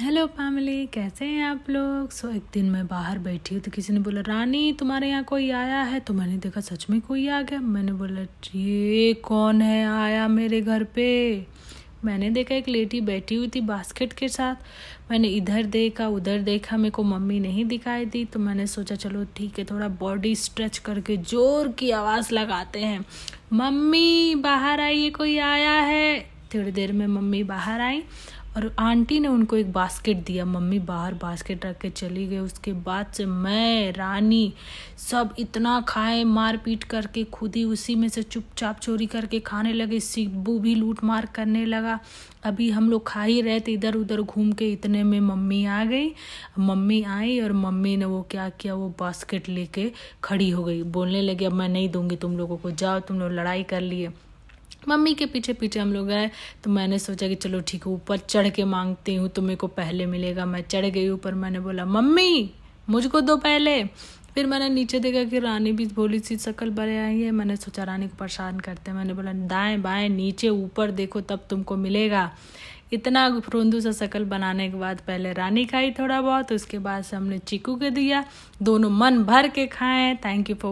hello family कैसे हैं आप लोग सो so, एक दिन मैं बाहर बैठी हूँ तो किसी ने बोला रानी तुम्हारे यहाँ कोई आया है तो मैंने देखा सच में कोई आ गया मैंने बोला ये कौन है आया मेरे घर पे मैंने देखा एक लेडी बैठी हुई थी बास्केट के साथ मैंने इधर देखा उधर देखा मेरे को मम्मी नहीं दिखाई दी तो मैंने सोचा चलो ठीक है थोड़ा बॉडी स्ट्रेच करके ज़ोर की आवाज़ लगाते हैं मम्मी बाहर आइए कोई आया है थोड़ी देर में मम्मी बाहर आई और आंटी ने उनको एक बास्केट दिया मम्मी बाहर बास्केट रख के चली गई उसके बाद से मैं रानी सब इतना खाए मार पीट करके खुद ही उसी में से चुपचाप चोरी करके खाने लगे सिब्बू भी लूट मार करने लगा अभी हम लोग खा ही रहे थे इधर उधर घूम के इतने में मम्मी आ गई मम्मी आई और मम्मी ने वो क्या किया वो बास्केट लेके खड़ी हो गई बोलने लगी अब मैं नहीं दूंगी तुम लोगों को जाओ तुम लोग लड़ाई कर लिए मम्मी के पीछे पीछे हम लोग गए तो मैंने सोचा कि चलो ठीक है ऊपर चढ़ के मांगती हूँ तो मेरे को पहले मिलेगा मैं चढ़ गई ऊपर मैंने बोला मम्मी मुझको दो पहले फिर मैंने नीचे देखा कि रानी भी भोली सी शक्ल भरे आई है मैंने सोचा रानी को परेशान करते हैं मैंने बोला दाएं बाएं नीचे ऊपर देखो तब तुमको मिलेगा इतना फ्रोंदू सा शक्ल बनाने के बाद पहले रानी खाई थोड़ा बहुत उसके बाद से हमने चीकू के दिया दोनों मन भर के खाएं थैंक यू फॉर